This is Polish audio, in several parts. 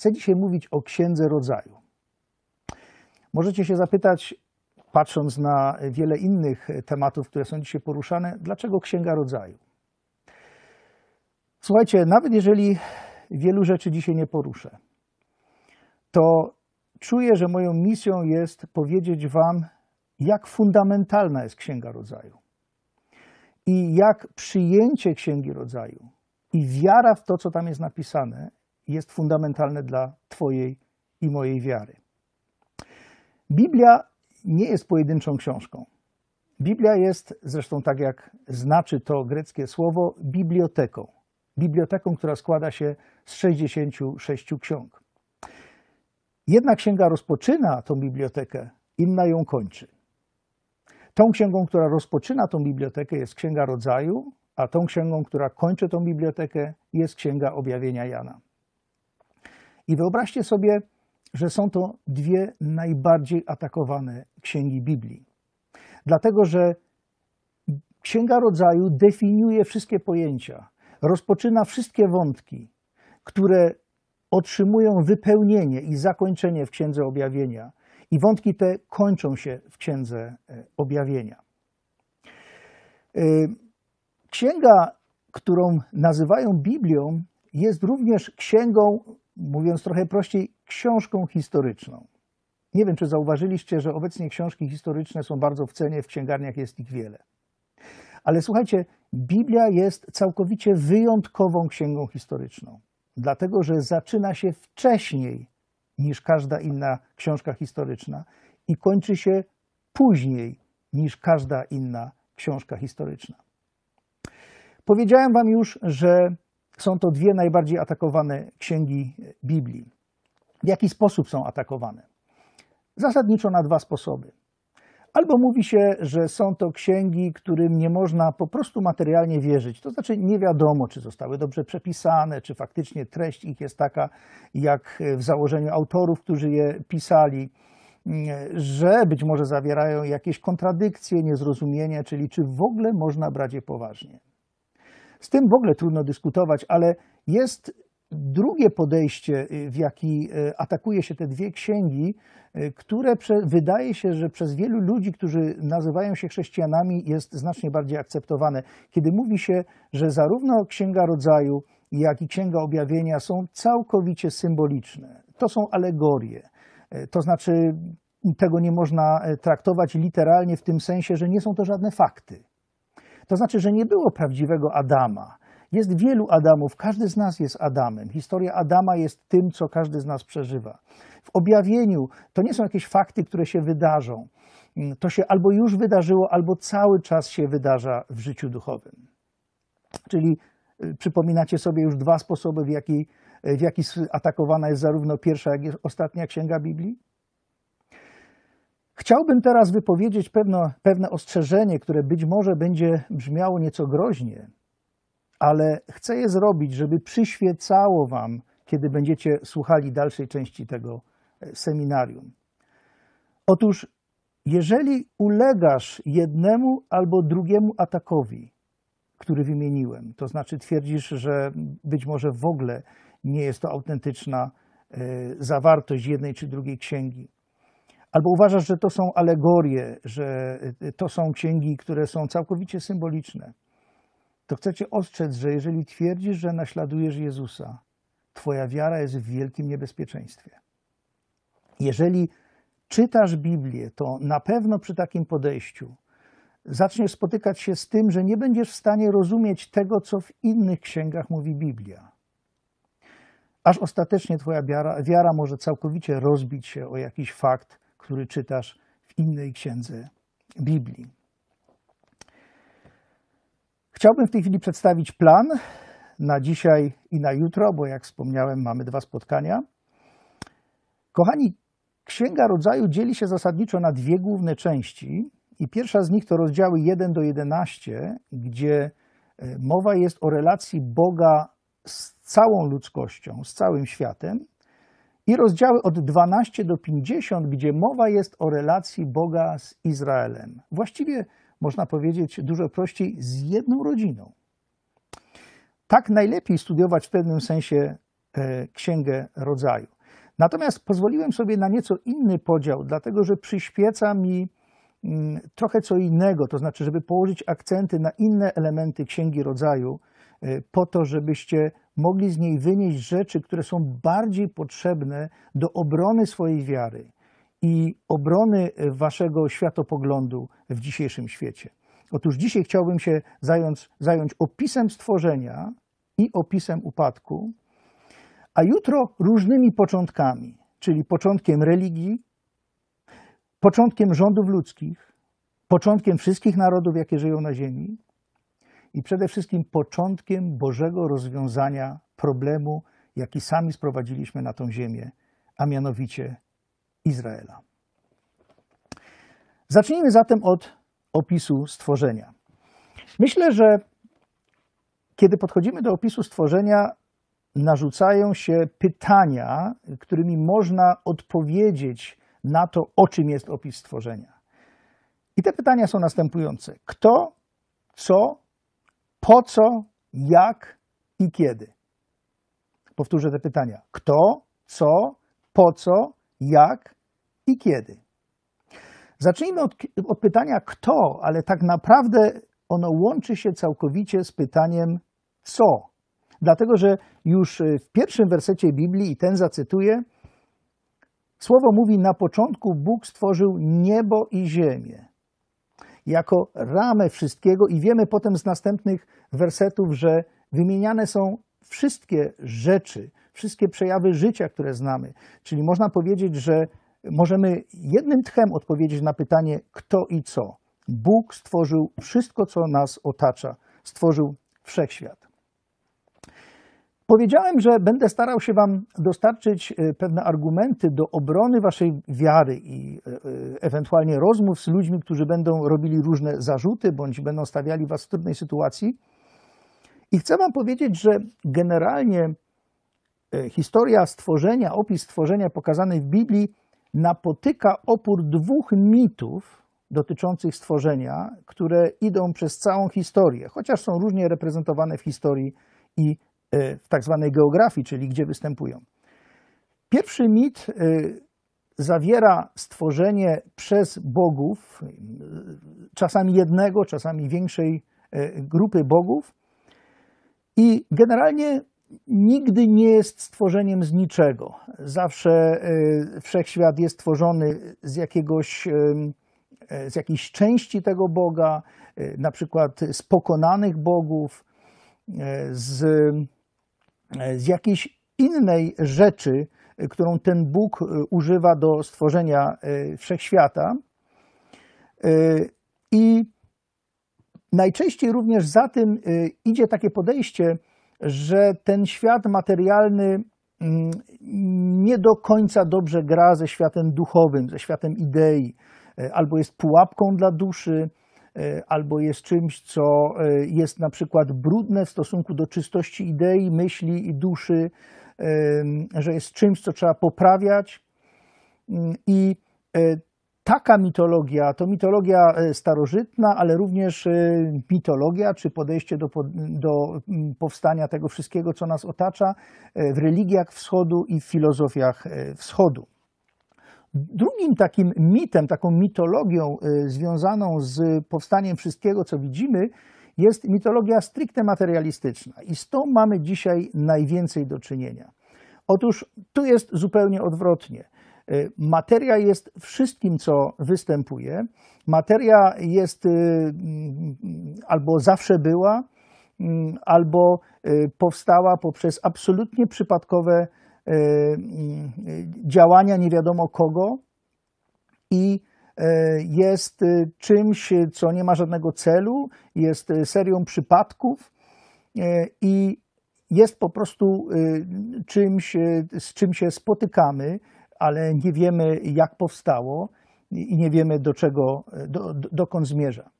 Chcę dzisiaj mówić o Księdze Rodzaju. Możecie się zapytać, patrząc na wiele innych tematów, które są dzisiaj poruszane, dlaczego Księga Rodzaju? Słuchajcie, nawet jeżeli wielu rzeczy dzisiaj nie poruszę, to czuję, że moją misją jest powiedzieć Wam, jak fundamentalna jest Księga Rodzaju i jak przyjęcie Księgi Rodzaju i wiara w to, co tam jest napisane, jest fundamentalne dla Twojej i mojej wiary. Biblia nie jest pojedynczą książką. Biblia jest, zresztą tak jak znaczy to greckie słowo, biblioteką. Biblioteką, która składa się z 66 ksiąg. Jedna księga rozpoczyna tą bibliotekę, inna ją kończy. Tą księgą, która rozpoczyna tą bibliotekę, jest Księga Rodzaju, a tą księgą, która kończy tą bibliotekę, jest Księga Objawienia Jana. I wyobraźcie sobie, że są to dwie najbardziej atakowane księgi Biblii. Dlatego, że Księga Rodzaju definiuje wszystkie pojęcia, rozpoczyna wszystkie wątki, które otrzymują wypełnienie i zakończenie w Księdze Objawienia. I wątki te kończą się w Księdze e, Objawienia. E, księga, którą nazywają Biblią, jest również księgą mówiąc trochę prościej, książką historyczną. Nie wiem, czy zauważyliście, że obecnie książki historyczne są bardzo w cenie, w księgarniach jest ich wiele. Ale słuchajcie, Biblia jest całkowicie wyjątkową księgą historyczną, dlatego że zaczyna się wcześniej niż każda inna książka historyczna i kończy się później niż każda inna książka historyczna. Powiedziałem Wam już, że są to dwie najbardziej atakowane księgi Biblii. W jaki sposób są atakowane? Zasadniczo na dwa sposoby. Albo mówi się, że są to księgi, którym nie można po prostu materialnie wierzyć, to znaczy nie wiadomo, czy zostały dobrze przepisane, czy faktycznie treść ich jest taka, jak w założeniu autorów, którzy je pisali, że być może zawierają jakieś kontradykcje, niezrozumienie, czyli czy w ogóle można brać je poważnie. Z tym w ogóle trudno dyskutować, ale jest drugie podejście, y, w jaki y, atakuje się te dwie księgi, y, które wydaje się, że przez wielu ludzi, którzy nazywają się chrześcijanami, jest znacznie bardziej akceptowane. Kiedy mówi się, że zarówno Księga Rodzaju, jak i Księga Objawienia są całkowicie symboliczne. To są alegorie. To znaczy, tego nie można traktować literalnie w tym sensie, że nie są to żadne fakty. To znaczy, że nie było prawdziwego Adama. Jest wielu Adamów, każdy z nas jest Adamem. Historia Adama jest tym, co każdy z nas przeżywa. W objawieniu to nie są jakieś fakty, które się wydarzą. Mm, to się albo już wydarzyło, albo cały czas się wydarza w życiu duchowym. Czyli y, przypominacie sobie już dwa sposoby, w jaki, y, w jaki atakowana jest zarówno pierwsza, jak i ostatnia księga Biblii? Chciałbym teraz wypowiedzieć pewne, pewne ostrzeżenie, które być może będzie brzmiało nieco groźnie, ale chcę je zrobić, żeby przyświecało Wam, kiedy będziecie słuchali dalszej części tego e, seminarium. Otóż, jeżeli ulegasz jednemu albo drugiemu atakowi, który wymieniłem, to znaczy twierdzisz, że być może w ogóle nie jest to autentyczna e, zawartość jednej czy drugiej księgi, Albo uważasz, że to są alegorie, że y, y, to są księgi, które są całkowicie symboliczne, to chcę cię ostrzec, że jeżeli twierdzisz, że naśladujesz Jezusa, twoja wiara jest w wielkim niebezpieczeństwie. Jeżeli czytasz Biblię, to na pewno przy takim podejściu zaczniesz spotykać się z tym, że nie będziesz w stanie rozumieć tego, co w innych księgach mówi Biblia. Aż ostatecznie Twoja wiara, wiara, może całkowicie rozbić się o jakiś fakt, który czytasz w innej księdze Biblii. Chciałbym w tej chwili przedstawić plan na dzisiaj i na jutro, bo jak wspomniałem, mamy dwa spotkania. Kochani, Księga Rodzaju dzieli się zasadniczo na dwie główne części. I pierwsza z nich to rozdziały 1 do 11, gdzie e, mowa jest o relacji Boga z całą ludzkością, z całym światem i rozdziały od 12 do 50, gdzie mowa jest o relacji Boga z Izraelem. Właściwie można powiedzieć dużo prościej z jedną rodziną. Tak najlepiej studiować w pewnym sensie e, Księgę Rodzaju. Natomiast pozwoliłem sobie na nieco inny podział, dlatego że przyświeca mi mm, trochę co innego, to znaczy, żeby położyć akcenty na inne elementy Księgi Rodzaju, Y, po to, żebyście mogli z niej wynieść rzeczy, które są bardziej potrzebne do obrony swojej wiary i obrony y, waszego światopoglądu w dzisiejszym świecie. Otóż dzisiaj chciałbym się zająć, zająć opisem stworzenia i opisem upadku, a jutro różnymi początkami, czyli początkiem religii, początkiem rządów ludzkich, początkiem wszystkich narodów, jakie żyją na Ziemi, i przede wszystkim początkiem Bożego rozwiązania problemu, jaki sami sprowadziliśmy na tą ziemię, a mianowicie Izraela. Zacznijmy zatem od opisu stworzenia. Myślę, że kiedy podchodzimy do opisu stworzenia, narzucają się pytania, którymi można odpowiedzieć na to, o czym jest opis stworzenia. I te pytania są następujące: kto, co po co, jak i kiedy. Powtórzę te pytania. Kto, co, po co, jak i kiedy. Zacznijmy od, od pytania kto, ale tak naprawdę ono łączy się całkowicie z pytaniem co. Dlatego, że już e, w pierwszym wersecie Biblii, i ten zacytuję, słowo mówi: Na początku Bóg stworzył niebo i ziemię jako ramę wszystkiego i wiemy potem z następnych wersetów, że wymieniane są wszystkie rzeczy, wszystkie przejawy życia, które znamy. Czyli można powiedzieć, że możemy jednym tchem odpowiedzieć na pytanie kto i co. Bóg stworzył wszystko, co nas otacza, stworzył wszechświat. Powiedziałem, że będę starał się Wam dostarczyć e, pewne argumenty do obrony Waszej wiary i e, e, ewentualnie rozmów z ludźmi, którzy będą robili różne zarzuty bądź będą stawiali Was w trudnej sytuacji. I chcę Wam powiedzieć, że generalnie historia stworzenia, opis stworzenia pokazany w Biblii napotyka opór dwóch mitów dotyczących stworzenia, które idą przez całą historię, chociaż są różnie reprezentowane w historii i Y, w tak zwanej geografii, czyli gdzie występują. Pierwszy mit y, zawiera stworzenie przez bogów, y, czasami jednego, czasami większej grupy bogów, i generalnie nigdy nie jest stworzeniem z niczego. Zawsze wszechświat jest tworzony z jakiegoś z jakiejś części tego Boga, na przykład z pokonanych bogów, z E, z jakiejś innej rzeczy, e, którą ten Bóg e, używa do stworzenia wszechświata. I najczęściej również za tym idzie takie podejście, że ten świat materialny mm, nie do końca dobrze gra ze światem duchowym, ze światem idei, albo jest pułapką dla duszy, E, albo jest czymś, co e, jest na przykład brudne w stosunku do czystości idei, myśli i duszy, że jest czymś, co trzeba poprawiać. Mm, I e, taka mitologia to mitologia starożytna, ale również mitologia czy podejście do, do mm, powstania tego wszystkiego, co nas otacza w religiach wschodu i w filozofiach wschodu. Drugim takim mitem, taką mitologią y, związaną z powstaniem wszystkiego, co widzimy, jest mitologia stricte materialistyczna i z tą mamy dzisiaj najwięcej do czynienia. Otóż tu jest zupełnie odwrotnie. Y, materia jest wszystkim, co występuje. Materia jest y, mm, albo zawsze była, mm, albo powstała poprzez absolutnie przypadkowe Y, y, działania nie wiadomo kogo i y, jest czymś, co nie ma żadnego celu, jest serią przypadków i jest po prostu czymś, z czym się spotykamy, ale nie wiemy, jak powstało i nie wiemy, do czego, do, dokąd zmierza.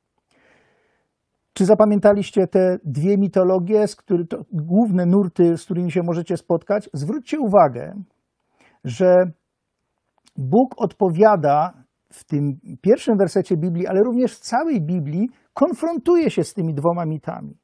Czy zapamiętaliście te dwie mitologie, z który, to, główne nurty, z którymi się możecie spotkać? Zwróćcie uwagę, że Bóg odpowiada w tym pierwszym wersecie Biblii, ale również w całej Biblii, konfrontuje się z tymi dwoma mitami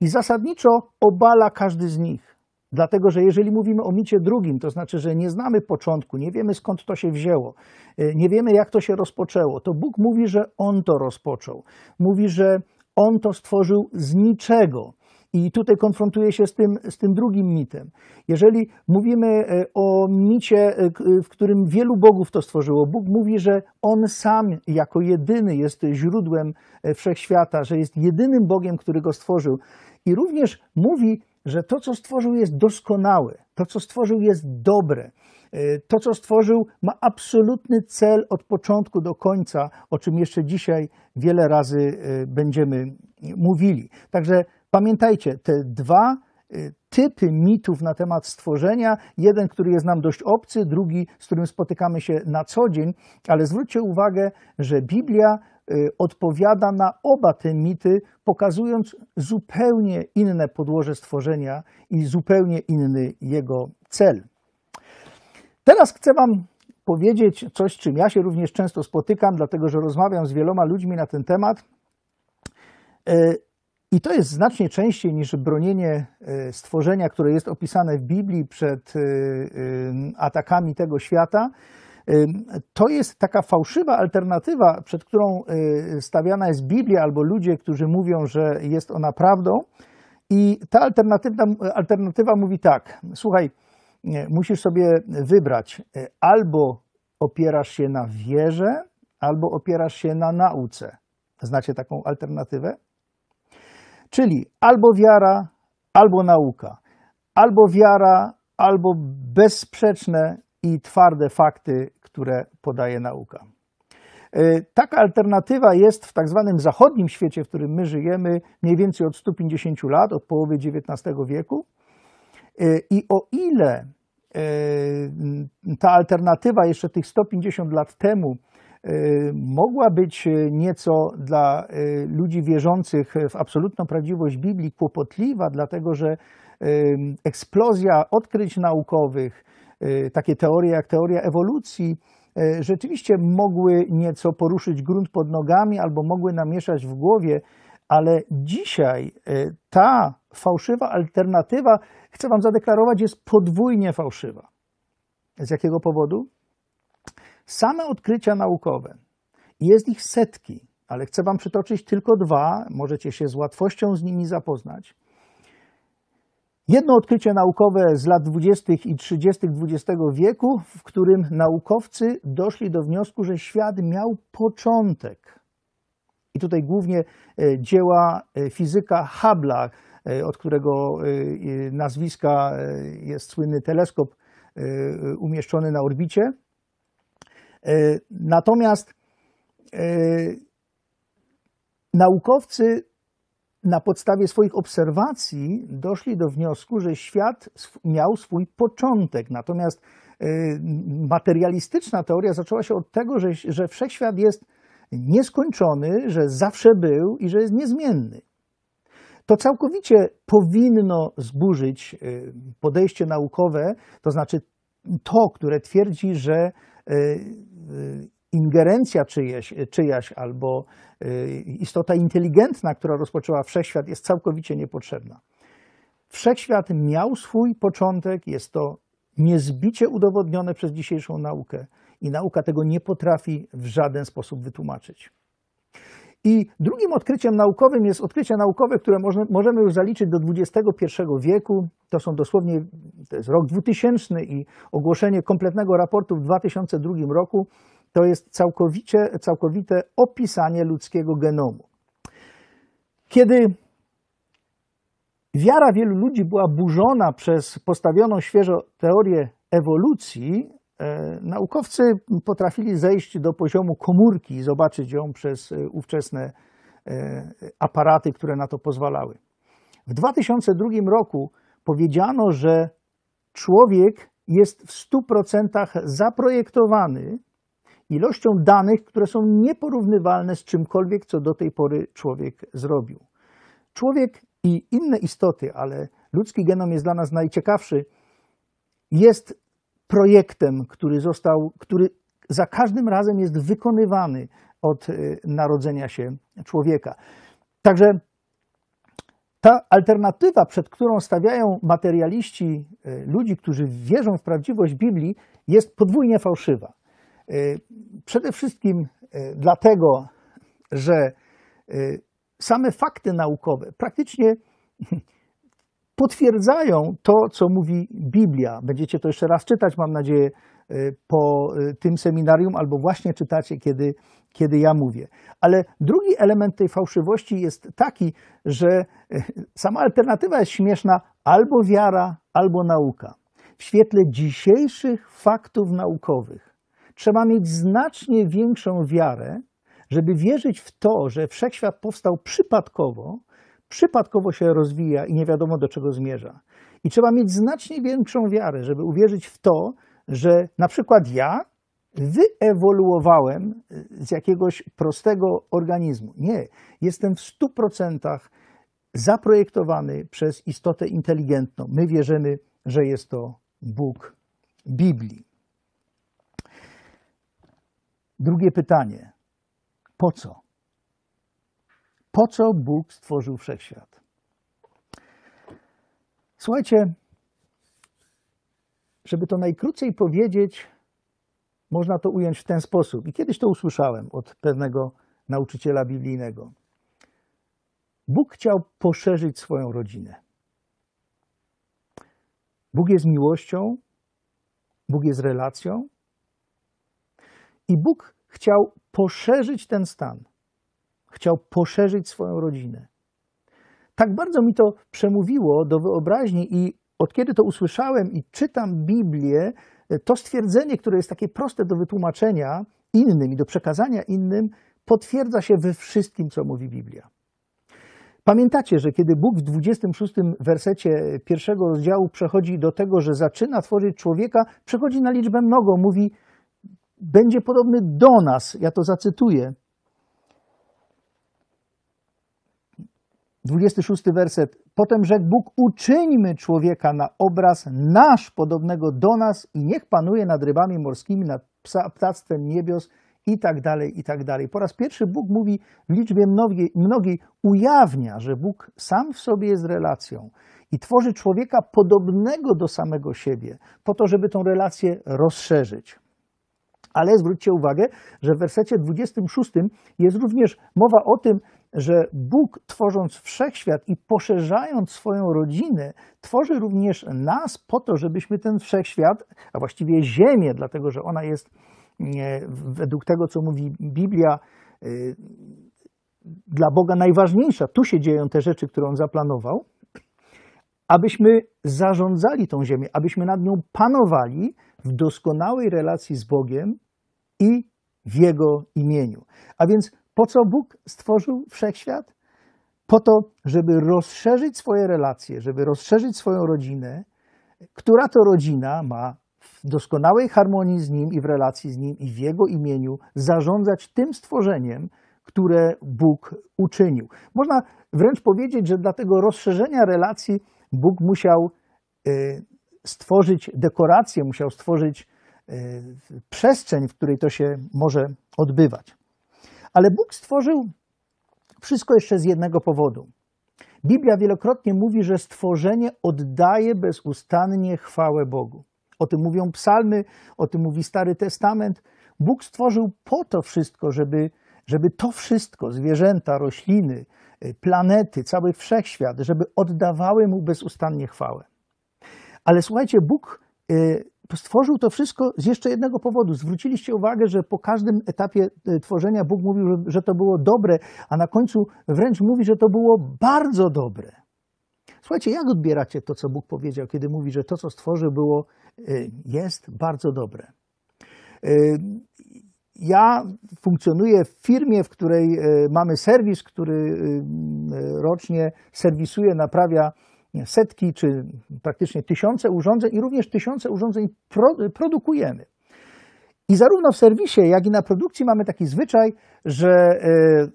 i zasadniczo obala każdy z nich. Dlatego, że jeżeli mówimy o micie drugim, to znaczy, że nie znamy początku, nie wiemy skąd to się wzięło, y, nie wiemy jak to się rozpoczęło, to Bóg mówi, że On to rozpoczął. Mówi, że on to stworzył z niczego. I tutaj konfrontuję się z tym, z tym drugim mitem. Jeżeli mówimy e, o micie, e, e, w którym wielu bogów to stworzyło, Bóg mówi, że On sam jako jedyny jest źródłem wszechświata, że jest jedynym Bogiem, który go stworzył. I również mówi, że to, co stworzył, jest doskonałe, to, co stworzył, jest dobre. E, to, co stworzył, ma absolutny cel od początku do końca, o czym jeszcze dzisiaj wiele razy e, będziemy mówili. Także pamiętajcie, te dwa e, typy mitów na temat stworzenia. Jeden, który jest nam dość obcy, drugi, z którym spotykamy się na co dzień, ale zwróćcie uwagę, że Biblia odpowiada na oba te mity, pokazując zupełnie inne podłoże stworzenia i zupełnie inny jego cel. Teraz chcę Wam powiedzieć coś, czym ja się również często spotykam, dlatego że rozmawiam z wieloma ludźmi na ten temat. E, I to jest znacznie częściej niż bronienie e, stworzenia, które jest opisane w Biblii przed e, atakami tego świata. To jest taka fałszywa alternatywa, przed którą stawiana jest Biblia albo ludzie, którzy mówią, że jest ona prawdą. I ta alternatywa, alternatywa mówi tak: Słuchaj, musisz sobie wybrać e, albo opierasz się na wierze, albo opierasz się na nauce. Znacie taką alternatywę? Czyli albo wiara, albo nauka, albo wiara, albo bezsprzeczne i twarde fakty, które podaje nauka. E, taka alternatywa jest w tak zwanym zachodnim świecie, w którym my żyjemy, mniej więcej od 150 lat, od połowy XIX wieku. E, I o ile e, ta alternatywa jeszcze tych 150 lat temu e, mogła być nieco dla ludzi wierzących w absolutną prawdziwość Biblii kłopotliwa, dlatego że eksplozja odkryć naukowych, takie teorie jak teoria ewolucji, rzeczywiście mogły nieco poruszyć grunt pod nogami albo mogły namieszać w głowie, ale dzisiaj ta fałszywa alternatywa, chcę Wam zadeklarować, jest podwójnie fałszywa. Z jakiego powodu? Same odkrycia naukowe, jest ich setki, ale chcę Wam przytoczyć tylko dwa, możecie się z łatwością z nimi zapoznać. Jedno odkrycie naukowe z lat 20. i 30. XX wieku, w którym naukowcy doszli do wniosku, że świat miał początek. I tutaj głównie e, dzieła e, fizyka Habla. E, od którego e, nazwiska e, jest słynny teleskop umieszczony na orbicie. Natomiast naukowcy na podstawie swoich obserwacji doszli do wniosku, że świat miał swój początek. Natomiast materialistyczna teoria zaczęła się od tego, że, że wszechświat jest nieskończony, że zawsze był i że jest niezmienny to całkowicie powinno zburzyć y, podejście naukowe, to znaczy to, które twierdzi, że y, y, ingerencja czyjeś, czyjaś albo istota inteligentna, która rozpoczęła wszechświat, jest całkowicie niepotrzebna. Wszechświat miał swój początek, jest to niezbicie udowodnione przez dzisiejszą naukę i nauka tego nie potrafi w żaden sposób wytłumaczyć. I drugim odkryciem naukowym jest odkrycie naukowe, które możemy już zaliczyć do XXI wieku. To są dosłownie, to jest rok 2000 i ogłoszenie kompletnego raportu w 2002 roku. To jest całkowicie, całkowite opisanie ludzkiego genomu. Kiedy wiara wielu ludzi była burzona przez postawioną świeżo teorię ewolucji, E, naukowcy potrafili zejść do poziomu komórki i zobaczyć ją przez e, ówczesne e, aparaty, które na to pozwalały. W 2002 roku powiedziano, że człowiek jest w 100% zaprojektowany ilością danych, które są nieporównywalne z czymkolwiek, co do tej pory człowiek zrobił. Człowiek i inne istoty, ale ludzki genom jest dla nas najciekawszy, jest projektem, który został, który za każdym razem jest wykonywany od y, narodzenia się człowieka. Także ta alternatywa, przed którą stawiają materialiści, y, ludzi, którzy wierzą w prawdziwość Biblii, jest podwójnie fałszywa. Y, przede wszystkim dlatego, że same fakty naukowe praktycznie potwierdzają to, co mówi Biblia. Będziecie to jeszcze raz czytać, mam nadzieję, e, po e, tym seminarium, albo właśnie czytacie, kiedy, kiedy ja mówię. Ale drugi element tej fałszywości jest taki, że e, sama alternatywa jest śmieszna albo wiara, albo nauka. W świetle dzisiejszych faktów naukowych trzeba mieć znacznie większą wiarę, żeby wierzyć w to, że wszechświat powstał przypadkowo, przypadkowo się rozwija i nie wiadomo do czego zmierza. I trzeba mieć znacznie większą wiarę, żeby uwierzyć w to, że na przykład ja wyewoluowałem e, z jakiegoś prostego organizmu. Nie, jestem w 100% zaprojektowany przez istotę inteligentną. My wierzymy, że jest to Bóg Biblii. Drugie pytanie. Po co? po co Bóg stworzył wszechświat. Słuchajcie, żeby to najkrócej powiedzieć, można to ująć w ten sposób. I kiedyś to usłyszałem od pewnego nauczyciela biblijnego. Bóg chciał poszerzyć swoją rodzinę. Bóg jest miłością, Bóg jest relacją i Bóg chciał poszerzyć ten stan Chciał poszerzyć swoją rodzinę. Tak bardzo mi to przemówiło do wyobraźni, i od kiedy to usłyszałem i czytam Biblię, to stwierdzenie, które jest takie proste do wytłumaczenia innym i do przekazania innym, potwierdza się we wszystkim, co mówi Biblia. Pamiętacie, że kiedy Bóg w 26 wersecie pierwszego rozdziału przechodzi do tego, że zaczyna tworzyć człowieka, przechodzi na liczbę mnogą, mówi, będzie podobny do nas, ja to zacytuję. 26 werset. Potem rzekł Bóg: Uczyńmy człowieka na obraz nasz, podobnego do nas, i niech panuje nad rybami morskimi, nad ptactwem niebios, i tak dalej, i tak dalej. Po raz pierwszy Bóg mówi w liczbie mnogiej, mnogiej, ujawnia, że Bóg sam w sobie jest relacją i tworzy człowieka podobnego do samego siebie, po to, żeby tą relację rozszerzyć. Ale zwróćcie uwagę, że w wersecie 26 jest również mowa o tym, że Bóg, tworząc wszechświat i poszerzając swoją rodzinę, tworzy również nas po to, żebyśmy ten wszechświat, a właściwie Ziemię, dlatego że ona jest według tego, co mówi Biblia, y, dla Boga najważniejsza. Tu się dzieją te rzeczy, które on zaplanował, abyśmy zarządzali tą Ziemię, abyśmy nad nią panowali w doskonałej relacji z Bogiem i w Jego imieniu. A więc po co Bóg stworzył wszechświat? Po to, żeby rozszerzyć swoje relacje, żeby rozszerzyć swoją rodzinę, która to rodzina ma w doskonałej harmonii z Nim i w relacji z Nim i w Jego imieniu zarządzać tym stworzeniem, które Bóg uczynił. Można wręcz powiedzieć, że dla tego rozszerzenia relacji Bóg musiał y, stworzyć dekorację, musiał stworzyć y, przestrzeń, w której to się może odbywać. Ale Bóg stworzył wszystko jeszcze z jednego powodu. Biblia wielokrotnie mówi, że stworzenie oddaje bezustannie chwałę Bogu. O tym mówią psalmy, o tym mówi Stary Testament. Bóg stworzył po to wszystko, żeby, żeby to wszystko, zwierzęta, rośliny, e, planety, cały wszechświat, żeby oddawały mu bezustannie chwałę. Ale słuchajcie, Bóg e, stworzył to wszystko z jeszcze jednego powodu. Zwróciliście uwagę, że po każdym etapie e, tworzenia Bóg mówił, że to było dobre, a na końcu wręcz mówi, że to było bardzo dobre. Słuchajcie, jak odbieracie to, co Bóg powiedział, kiedy mówi, że to, co stworzył, było, e, jest bardzo dobre? E, ja funkcjonuję w firmie, w której mamy serwis, który rocznie serwisuje, naprawia setki czy praktycznie tysiące urządzeń i również tysiące urządzeń pro, produkujemy. I zarówno w serwisie, jak i na produkcji mamy taki zwyczaj, że e,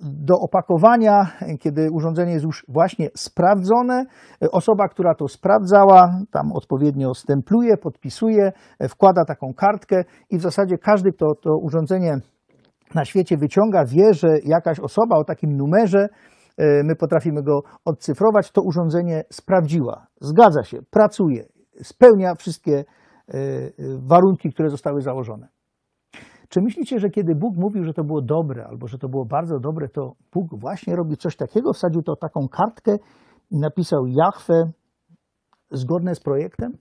do opakowania, kiedy urządzenie jest już właśnie sprawdzone, e, osoba, która to sprawdzała, tam odpowiednio stempluje, podpisuje, e, wkłada taką kartkę i w zasadzie każdy, kto to urządzenie na świecie wyciąga, wie, że jakaś osoba o takim numerze E, my potrafimy go odcyfrować. To urządzenie sprawdziła, zgadza się, pracuje, spełnia wszystkie e, warunki, które zostały założone. Czy myślicie, że kiedy Bóg mówił, że to było dobre albo że to było bardzo dobre, to Bóg właśnie robi coś takiego? Wsadził to taką kartkę i napisał Jachwę zgodne z projektem?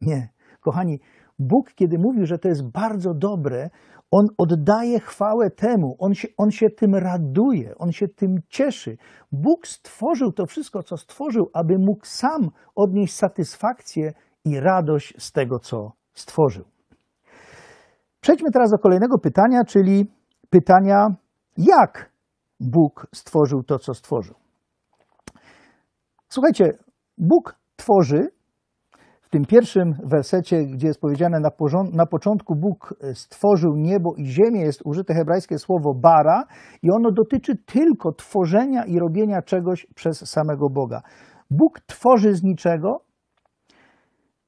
Nie. Kochani, Bóg, kiedy mówił, że to jest bardzo dobre, on oddaje chwałę temu, on się, on się tym raduje, on się tym cieszy. Bóg stworzył to wszystko, co stworzył, aby mógł sam odnieść satysfakcję i radość z tego, co stworzył. Przejdźmy teraz do kolejnego pytania, czyli pytania, jak Bóg stworzył to, co stworzył. Słuchajcie, Bóg tworzy w tym pierwszym wersecie, gdzie jest powiedziane na, na, początku Bóg e, stworzył niebo i ziemię, jest użyte hebrajskie słowo bara i ono dotyczy tylko tworzenia i robienia czegoś przez samego Boga. Bóg tworzy z niczego,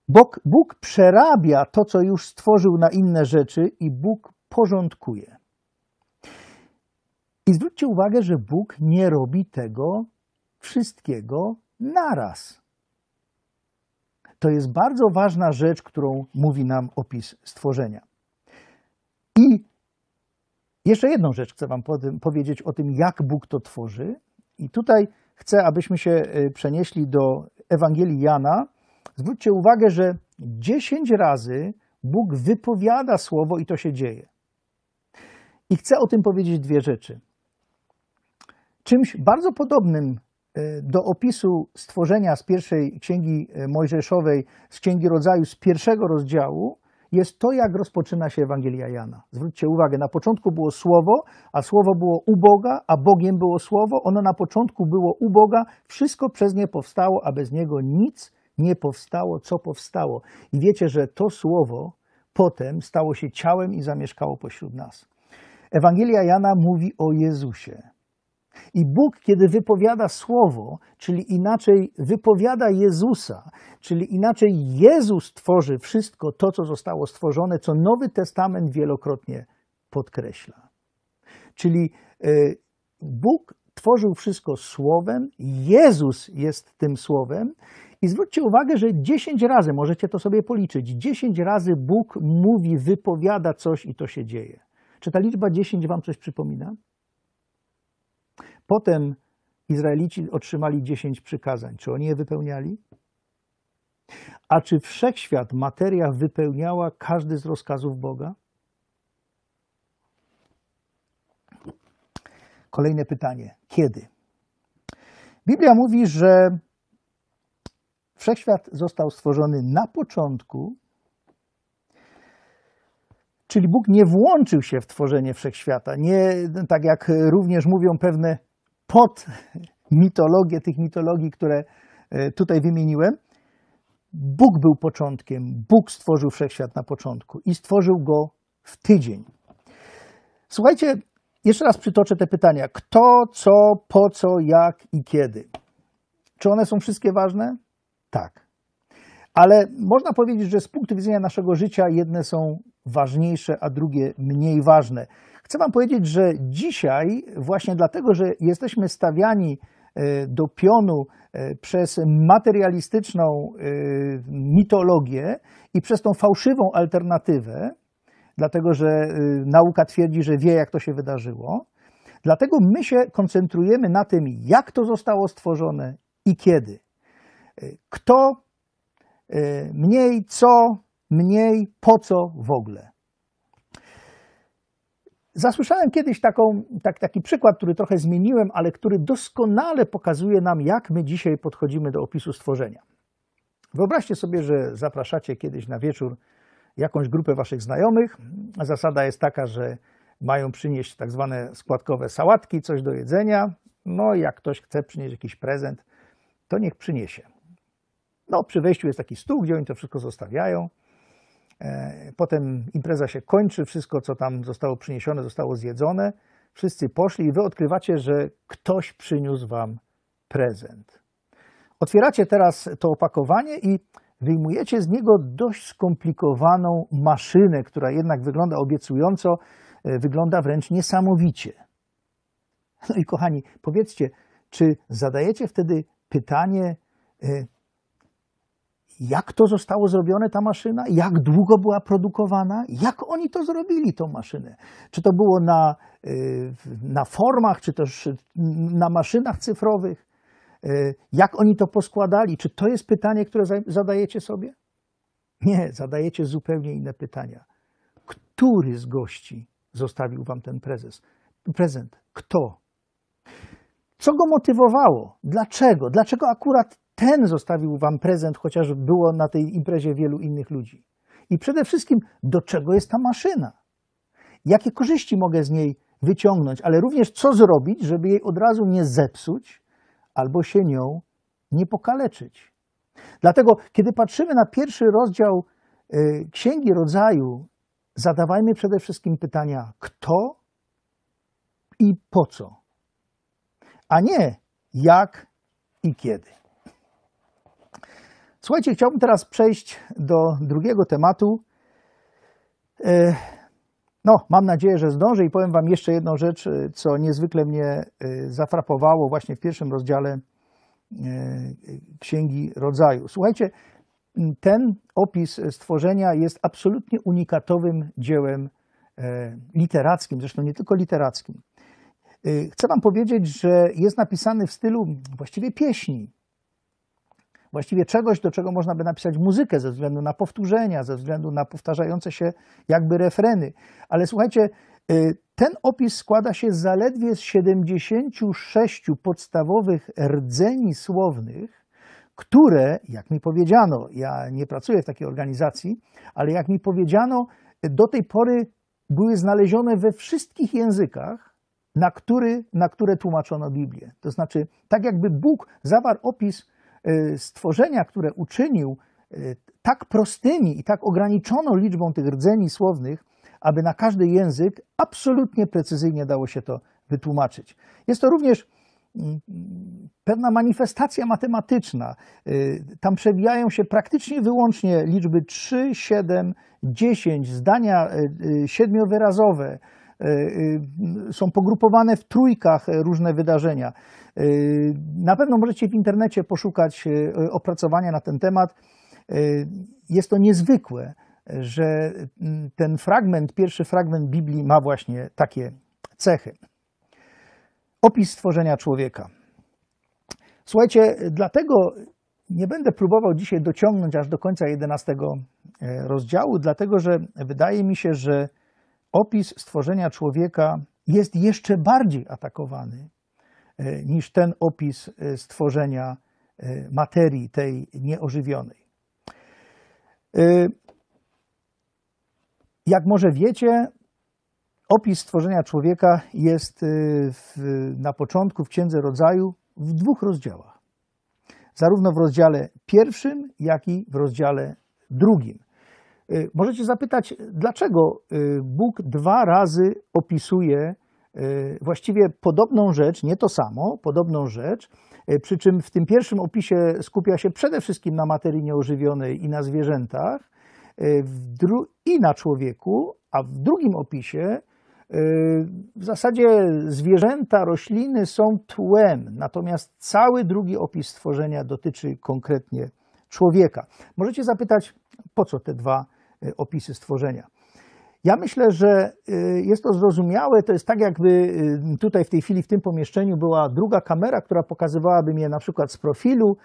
Bóg, Bóg przerabia to, co już stworzył na inne rzeczy i Bóg porządkuje. I zwróćcie uwagę, że Bóg nie robi tego wszystkiego naraz. To jest bardzo ważna rzecz, którą mówi nam opis stworzenia. I jeszcze jedną rzecz chcę Wam powiedzieć o tym, jak Bóg to tworzy. I tutaj chcę, abyśmy się y, przenieśli do Ewangelii Jana. Zwróćcie uwagę, że dziesięć razy Bóg wypowiada słowo i to się dzieje. I chcę o tym powiedzieć dwie rzeczy. Czymś bardzo podobnym E, do opisu stworzenia z pierwszej księgi e, mojżeszowej, z księgi rodzaju, z pierwszego rozdziału, jest to, jak rozpoczyna się Ewangelia Jana. Zwróćcie uwagę, na początku było słowo, a słowo było u Boga, a Bogiem było słowo. Ono na początku było u Boga, wszystko przez nie powstało, a bez niego nic nie powstało, co powstało. I wiecie, że to słowo potem stało się ciałem i zamieszkało pośród nas. Ewangelia Jana mówi o Jezusie. I Bóg, kiedy wypowiada słowo, czyli inaczej wypowiada Jezusa, czyli inaczej Jezus tworzy wszystko to, co zostało stworzone, co Nowy Testament wielokrotnie podkreśla. Czyli e, Bóg tworzył wszystko słowem, Jezus jest tym słowem. I zwróćcie uwagę, że dziesięć razy, możecie to sobie policzyć, Dziesięć razy Bóg mówi, wypowiada coś i to się dzieje. Czy ta liczba 10 Wam coś przypomina? Potem Izraelici otrzymali dziesięć przykazań. Czy oni je wypełniali? A czy wszechświat, materia wypełniała każdy z rozkazów Boga? Kolejne pytanie. Kiedy? Biblia mówi, że wszechświat został stworzony na początku, czyli Bóg nie włączył się w tworzenie wszechświata. Nie, tak jak również mówią pewne pod mitologię tych mitologii, które e, tutaj wymieniłem, Bóg był początkiem, Bóg stworzył wszechświat na początku i stworzył go w tydzień. Słuchajcie, jeszcze raz przytoczę te pytania: kto, co, po co, jak i kiedy. Czy one są wszystkie ważne? Tak. Ale można powiedzieć, że z punktu widzenia naszego życia jedne są ważniejsze, a drugie mniej ważne. Chcę Wam powiedzieć, że dzisiaj, właśnie dlatego, że jesteśmy stawiani e, do pionu e, przez materialistyczną e, mitologię i przez tą fałszywą alternatywę, dlatego że nauka twierdzi, że wie, jak to się wydarzyło. Dlatego my się koncentrujemy na tym, jak to zostało stworzone i kiedy. Kto Y, mniej, co, mniej, po co w ogóle. Zasłyszałem kiedyś taką, tak, taki przykład, który trochę zmieniłem, ale który doskonale pokazuje nam, jak my dzisiaj podchodzimy do opisu stworzenia. Wyobraźcie sobie, że zapraszacie kiedyś na wieczór jakąś grupę waszych znajomych. Zasada jest taka, że mają przynieść tak zwane składkowe sałatki, coś do jedzenia. No i jak ktoś chce przynieść jakiś prezent, to niech przyniesie. No, przy wejściu jest taki stół, gdzie oni to wszystko zostawiają. E, potem impreza się kończy, wszystko co tam zostało przyniesione, zostało zjedzone. Wszyscy poszli i wy odkrywacie, że ktoś przyniósł wam prezent. Otwieracie teraz to opakowanie i wyjmujecie z niego dość skomplikowaną maszynę, która jednak wygląda obiecująco, e, wygląda wręcz niesamowicie. No i kochani, powiedzcie, czy zadajecie wtedy pytanie, e, jak to zostało zrobione, ta maszyna, jak długo była produkowana, jak oni to zrobili, tą maszynę. Czy to było na, y, na formach, czy też na maszynach cyfrowych, y, jak oni to poskładali. Czy to jest pytanie, które zadajecie sobie? Nie, zadajecie zupełnie inne pytania. Który z gości zostawił wam ten prezes, prezent? Kto? Co go motywowało? Dlaczego? Dlaczego akurat ten zostawił wam prezent, chociaż było na tej imprezie wielu innych ludzi. I przede wszystkim, do czego jest ta maszyna? Jakie korzyści mogę z niej wyciągnąć, ale również co zrobić, żeby jej od razu nie zepsuć albo się nią nie pokaleczyć. Dlatego, kiedy patrzymy na pierwszy rozdział y, Księgi Rodzaju, zadawajmy przede wszystkim pytania, kto i po co, a nie jak i kiedy. Słuchajcie, chciałbym teraz przejść do drugiego tematu. E, no, mam nadzieję, że zdążę i powiem Wam jeszcze jedną rzecz, e, co niezwykle mnie e, zafrapowało właśnie w pierwszym rozdziale Księgi Rodzaju. Słuchajcie, ten opis stworzenia jest absolutnie unikatowym dziełem literackim, zresztą nie tylko literackim. Chcę Wam powiedzieć, że jest napisany w stylu właściwie pieśni właściwie czegoś, do czego można by napisać muzykę ze względu na powtórzenia, ze względu na powtarzające się jakby refreny. Ale słuchajcie, y, ten opis składa się zaledwie z 76 podstawowych rdzeni słownych, które, jak mi powiedziano, ja nie pracuję w takiej organizacji, ale jak mi powiedziano, do tej pory były znalezione we wszystkich językach, na, który, na które tłumaczono Biblię. To znaczy, tak jakby Bóg zawarł opis Y, stworzenia, które uczynił y, tak prostymi i tak ograniczoną liczbą tych rdzeni słownych, aby na każdy język absolutnie precyzyjnie dało się to wytłumaczyć. Jest to również y, pewna manifestacja matematyczna. Tam przewijają się praktycznie wyłącznie liczby 3, 7, 10, zdania siedmiowyrazowe, E, e, są pogrupowane w trójkach e, różne wydarzenia. Na pewno możecie w internecie poszukać opracowania na ten temat. Jest to niezwykłe, że ten fragment, pierwszy fragment Biblii ma właśnie takie cechy. Opis stworzenia człowieka. Słuchajcie, dlatego nie będę próbował dzisiaj dociągnąć aż do końca 11 rozdziału, dlatego że wydaje mi się, że opis stworzenia człowieka jest jeszcze bardziej atakowany e, niż ten opis e, stworzenia e, materii tej nieożywionej. Jak może wiecie, opis stworzenia człowieka jest w, na początku w Księdze Rodzaju w dwóch rozdziałach. Zarówno w rozdziale pierwszym, jak i w rozdziale drugim. Y, możecie zapytać, dlaczego y, Bóg dwa razy opisuje y, właściwie podobną rzecz, nie to samo, podobną rzecz, przy czym w tym pierwszym opisie skupia się przede wszystkim na materii nieożywionej i na zwierzętach i na człowieku, a w drugim opisie w zasadzie zwierzęta, rośliny są tłem, natomiast cały drugi opis stworzenia dotyczy konkretnie człowieka. Możecie zapytać, po co te dwa e, opisy stworzenia? Ja myślę, że e, jest to zrozumiałe. To jest tak, jakby e, tutaj w tej chwili w tym pomieszczeniu była druga kamera, która pokazywałaby mnie na przykład z profilu.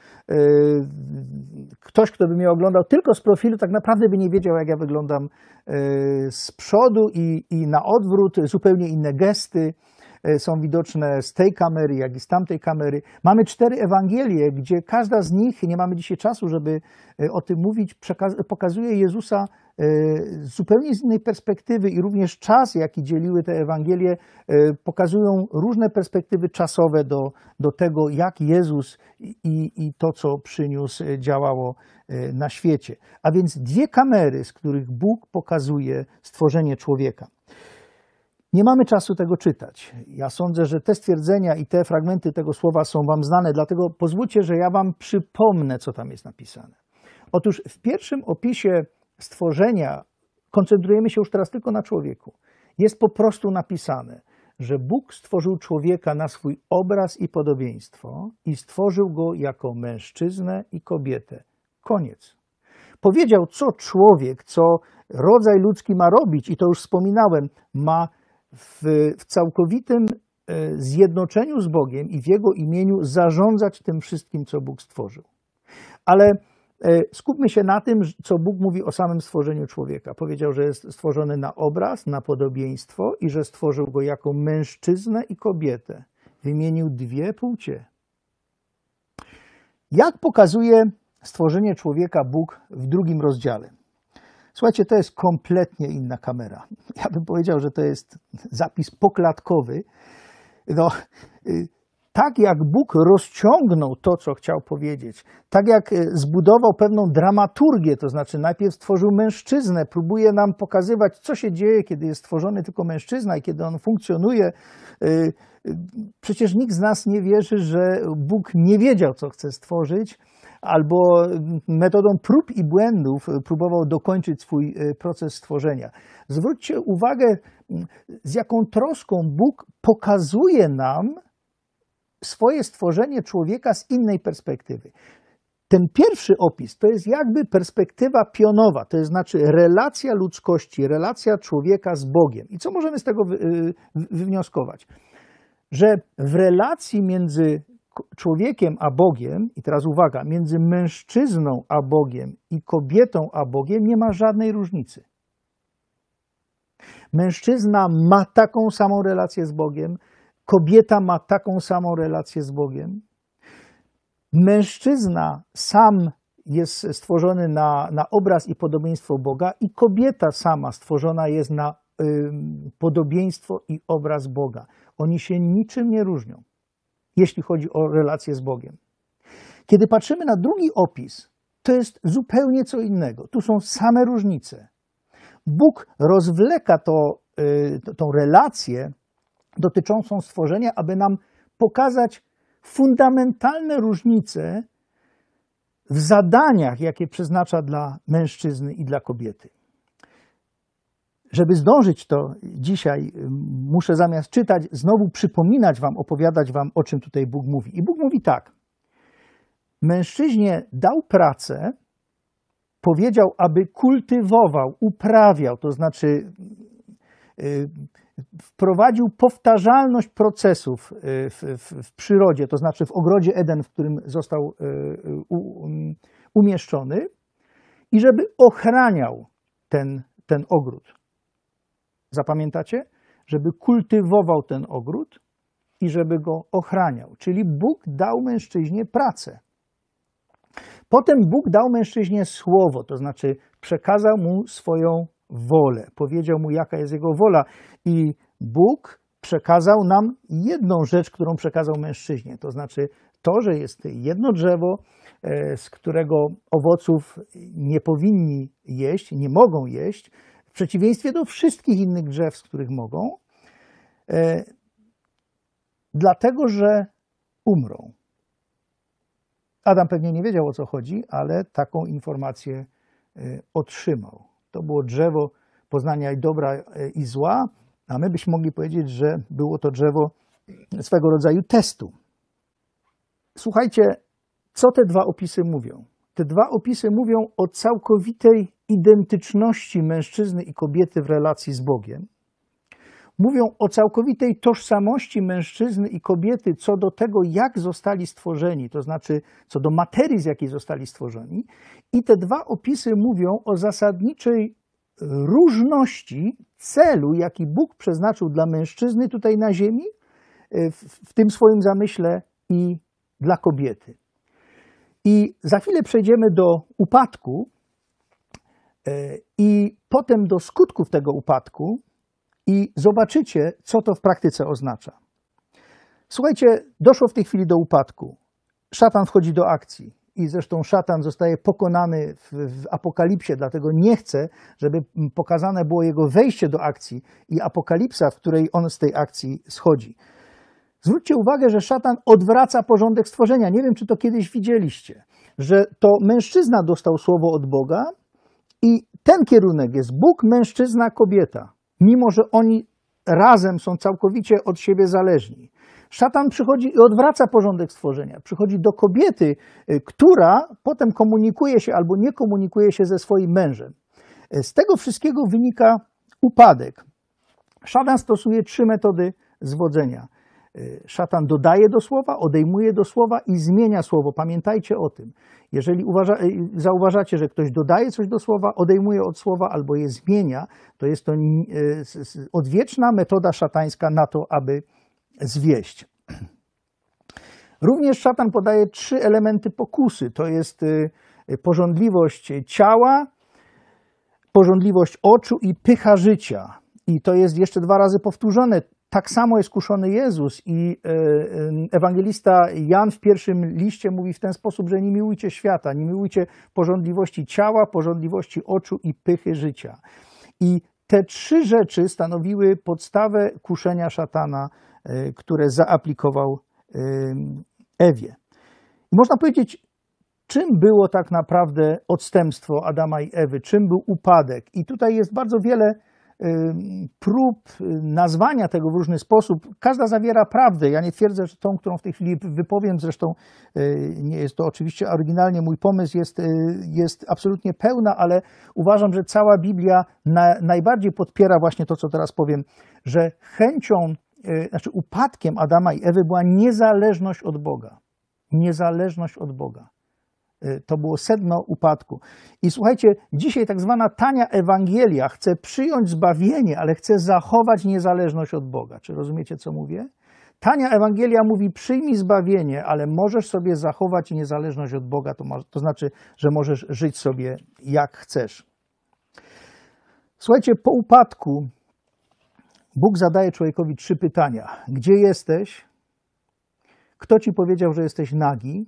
Ktoś, kto by mnie oglądał tylko z profilu, tak naprawdę by nie wiedział, jak ja wyglądam z przodu i, i na odwrót, zupełnie inne gesty. E, są widoczne z tej kamery, jak i z tamtej kamery. Mamy cztery Ewangelie, gdzie każda z nich, nie mamy dzisiaj czasu, żeby e, o tym mówić, pokazuje Jezusa e, zupełnie z innej perspektywy i również czas, jaki dzieliły te Ewangelie, pokazują różne perspektywy czasowe do, do tego, jak Jezus i, i to, co przyniósł, działało na świecie. A więc dwie kamery, z których Bóg pokazuje stworzenie człowieka. Nie mamy czasu tego czytać. Ja sądzę, że te stwierdzenia i te fragmenty tego słowa są Wam znane, dlatego pozwólcie, że ja Wam przypomnę, co tam jest napisane. Otóż w pierwszym opisie stworzenia koncentrujemy się już teraz tylko na człowieku. Jest po prostu napisane, że Bóg stworzył człowieka na swój obraz i podobieństwo i stworzył go jako mężczyznę i kobietę. Koniec. Powiedział, co człowiek, co rodzaj ludzki ma robić, i to już wspominałem, ma w, w całkowitym e, zjednoczeniu z Bogiem i w Jego imieniu zarządzać tym wszystkim, co Bóg stworzył. Ale e, skupmy się na tym, co Bóg mówi o samym stworzeniu człowieka. Powiedział, że jest stworzony na obraz, na podobieństwo i że stworzył go jako mężczyznę i kobietę. Wymienił dwie płcie. Jak pokazuje stworzenie człowieka Bóg w drugim rozdziale? Słuchajcie, to jest kompletnie inna kamera. Ja bym powiedział, że to jest zapis poklatkowy. No, y, tak jak Bóg rozciągnął to, co chciał powiedzieć, tak jak y, zbudował pewną dramaturgię, to znaczy najpierw stworzył mężczyznę, próbuje nam pokazywać, co się dzieje, kiedy jest stworzony tylko mężczyzna i kiedy on funkcjonuje. Y, przecież nikt z nas nie wierzy, że Bóg nie wiedział, co chce stworzyć albo metodą prób i błędów e, próbował dokończyć swój e, proces stworzenia. Zwróćcie uwagę, z jaką troską Bóg pokazuje nam swoje stworzenie człowieka z innej perspektywy. Ten pierwszy opis to jest jakby perspektywa pionowa, to jest znaczy relacja ludzkości, relacja człowieka z Bogiem. I co możemy z tego wywnioskować? E, Że w relacji między człowiekiem a Bogiem, i teraz uwaga, między mężczyzną a Bogiem i kobietą a Bogiem nie ma żadnej różnicy. Mężczyzna ma taką samą relację z Bogiem, kobieta ma taką samą relację z Bogiem. Mężczyzna sam jest stworzony na, na obraz i podobieństwo Boga, i kobieta sama stworzona jest na y, podobieństwo i obraz Boga. Oni się niczym nie różnią jeśli chodzi o relacje z Bogiem. Kiedy patrzymy na drugi opis, to jest zupełnie co innego. Tu są same różnice. Bóg rozwleka to, y, tą relację dotyczącą stworzenia, aby nam pokazać fundamentalne różnice w zadaniach, jakie przeznacza dla mężczyzny i dla kobiety żeby zdążyć to dzisiaj, y, muszę zamiast czytać, znowu przypominać Wam, opowiadać Wam, o czym tutaj Bóg mówi. I Bóg mówi tak. Mężczyźnie dał pracę, powiedział, aby kultywował, uprawiał, to znaczy y, y, wprowadził powtarzalność procesów w, w, w, przyrodzie, to znaczy w ogrodzie Eden, w którym został mm, umieszczony, i żeby ochraniał ten, ten ogród. Zapamiętacie? Żeby kultywował ten ogród i żeby go ochraniał. Czyli Bóg dał mężczyźnie pracę. Potem Bóg dał mężczyźnie słowo, to znaczy przekazał mu swoją wolę. Powiedział mu, jaka jest jego wola. I Bóg przekazał nam jedną rzecz, którą przekazał mężczyźnie, to znaczy to, że jest jedno drzewo, e, z którego owoców nie powinni jeść, nie mogą jeść, przeciwieństwie do wszystkich innych drzew, z których mogą, e, dlatego że umrą. Adam pewnie nie wiedział o co chodzi, ale taką informację e, otrzymał. To było drzewo poznania i dobra e, i zła, a my byśmy mogli powiedzieć, że było to drzewo swego rodzaju testu. Słuchajcie, co te dwa opisy mówią? Te dwa opisy mówią o całkowitej identyczności mężczyzny i kobiety w relacji z Bogiem. Mówią o całkowitej tożsamości mężczyzny i kobiety co do tego, jak zostali stworzeni, to znaczy co do materii, z jakiej zostali stworzeni. I te dwa opisy mówią o zasadniczej różności celu, jaki Bóg przeznaczył dla mężczyzny tutaj na ziemi, w, w tym swoim zamyśle i dla kobiety. I za chwilę przejdziemy do upadku e, i potem do skutków tego upadku i zobaczycie, co to w praktyce oznacza. Słuchajcie, doszło w tej chwili do upadku. Szatan wchodzi do akcji i zresztą szatan zostaje pokonany w, w, apokalipsie, dlatego nie chcę, żeby pokazane było jego wejście do akcji i apokalipsa, w której on z tej akcji schodzi. Zwróćcie uwagę, że szatan odwraca porządek stworzenia. Nie wiem, czy to kiedyś widzieliście, że to mężczyzna dostał słowo od Boga i ten kierunek jest Bóg, mężczyzna, kobieta, mimo że oni razem są całkowicie od siebie zależni. Szatan przychodzi i odwraca porządek stworzenia. Przychodzi do kobiety, y, która potem komunikuje się albo nie komunikuje się ze swoim mężem. Y, z tego wszystkiego wynika upadek. Szatan stosuje trzy metody zwodzenia. Y, szatan dodaje do słowa, odejmuje do słowa i zmienia słowo. Pamiętajcie o tym. Jeżeli uważa, y, zauważacie, że ktoś dodaje coś do słowa, odejmuje od słowa albo je zmienia, to jest to y, odwieczna metoda szatańska na to, aby zwieść. Również szatan podaje trzy elementy pokusy: to jest porządliwość ciała, porządliwość oczu i pycha życia. I to jest jeszcze dwa razy powtórzone tak samo jest kuszony Jezus i e, e, ewangelista Jan w pierwszym liście mówi w ten sposób, że nie miłujcie świata, nie miłujcie porządliwości ciała, porządliwości oczu i pychy życia. I te trzy rzeczy stanowiły podstawę kuszenia szatana, e, które zaaplikował Ewie. I można powiedzieć, czym było tak naprawdę odstępstwo Adama i Ewy, czym był upadek. I tutaj jest bardzo wiele prób y, nazwania tego w różny sposób. Każda zawiera prawdę. Ja nie twierdzę, że tą, którą w tej chwili wypowiem, zresztą y, nie jest to oczywiście oryginalnie mój pomysł, jest, y, jest absolutnie pełna, ale uważam, że cała Biblia na, najbardziej podpiera właśnie to, co teraz powiem, że chęcią, znaczy upadkiem Adama i Ewy była niezależność od Boga. Niezależność od Boga. Y, to było sedno upadku. I słuchajcie, dzisiaj tak zwana tania Ewangelia chce przyjąć zbawienie, ale chce zachować niezależność od Boga. Czy rozumiecie, co mówię? Tania Ewangelia mówi: przyjmij zbawienie, ale możesz sobie zachować niezależność od Boga, to, to znaczy, że możesz żyć sobie jak chcesz. Słuchajcie, po upadku Bóg zadaje człowiekowi trzy pytania: gdzie jesteś? Kto ci powiedział, że jesteś nagi?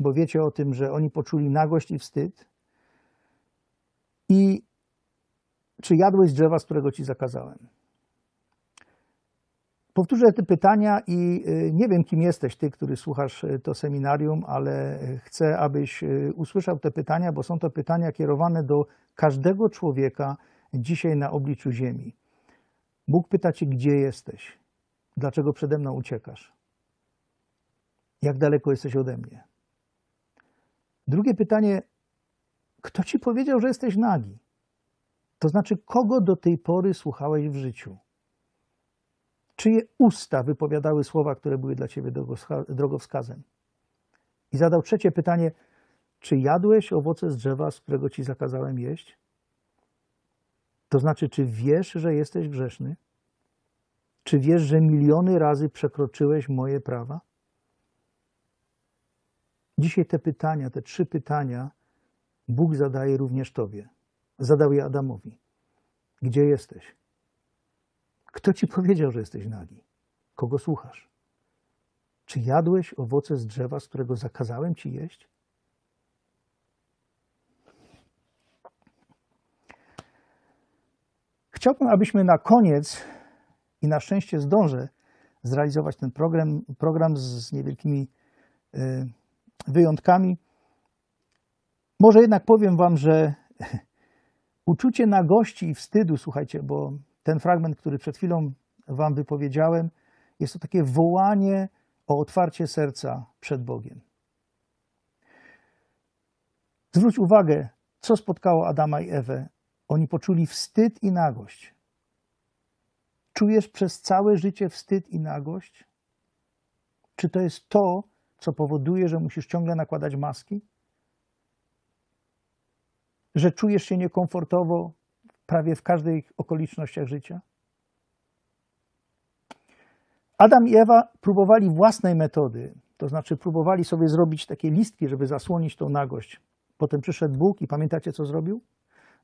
bo wiecie o tym, że oni poczuli nagość i wstyd. I czy jadłeś drzewa, z którego ci zakazałem? Powtórzę te pytania i y, nie wiem, kim jesteś ty, który słuchasz y, to seminarium, ale chcę, abyś y, usłyszał te pytania, bo są to pytania kierowane do każdego człowieka dzisiaj na obliczu Ziemi. Bóg pyta cię, gdzie jesteś? Dlaczego przede mną uciekasz? Jak daleko jesteś ode mnie? Drugie pytanie, kto ci powiedział, że jesteś nagi? To znaczy, kogo do tej pory słuchałeś w życiu? Czyje usta wypowiadały słowa, które były dla ciebie drogowskazem? I zadał trzecie pytanie, czy jadłeś owoce z drzewa, z którego ci zakazałem jeść? To znaczy, czy wiesz, że jesteś grzeszny? Czy wiesz, że miliony razy przekroczyłeś moje prawa? Dzisiaj te pytania, te trzy pytania Bóg zadaje również Tobie. Zadał je Adamowi. Gdzie jesteś? Kto ci powiedział, że jesteś nagi? Kogo słuchasz? Czy jadłeś owoce z drzewa, z którego zakazałem ci jeść? Chciałbym, abyśmy na koniec, i na szczęście zdążę, zrealizować ten program, program z niewielkimi y, wyjątkami. Może jednak powiem Wam, że uczucie nagości i wstydu, słuchajcie, bo ten fragment, który przed chwilą Wam wypowiedziałem, jest to takie wołanie o otwarcie serca przed Bogiem. Zwróć uwagę, co spotkało Adama i Ewę. Oni poczuli wstyd i nagość. Czujesz przez całe życie wstyd i nagość? Czy to jest to, co powoduje, że musisz ciągle nakładać maski? Że czujesz się niekomfortowo prawie w każdej okolicznościach życia? Adam i Ewa próbowali własnej metody, to znaczy próbowali sobie zrobić takie listki, żeby zasłonić tą nagość. Potem przyszedł Bóg i pamiętacie, co zrobił?